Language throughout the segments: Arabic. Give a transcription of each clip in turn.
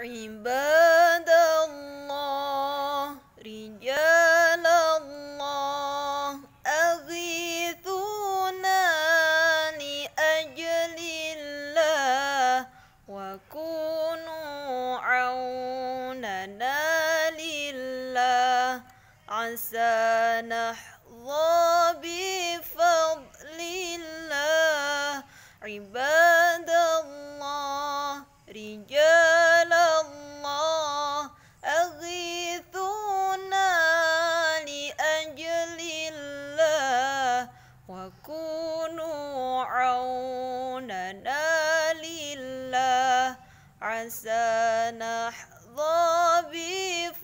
عباد الله رجال الله أغيثونا لأجل الله وكونوا عوننا لله عسى نحظى به عوننا لله عسى نحظى بفضل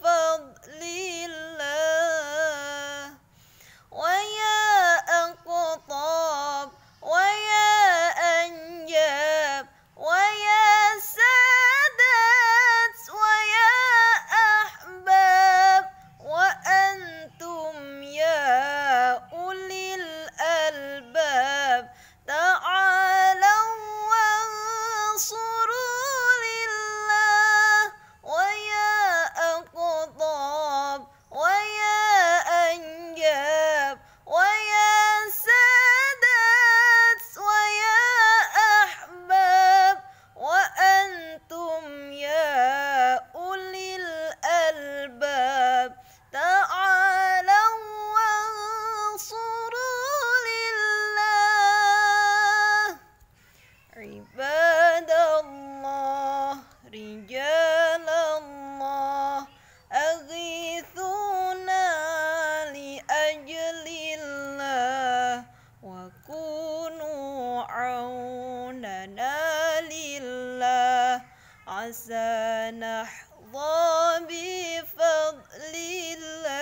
دوننا لله عسى نحظى بفضل الله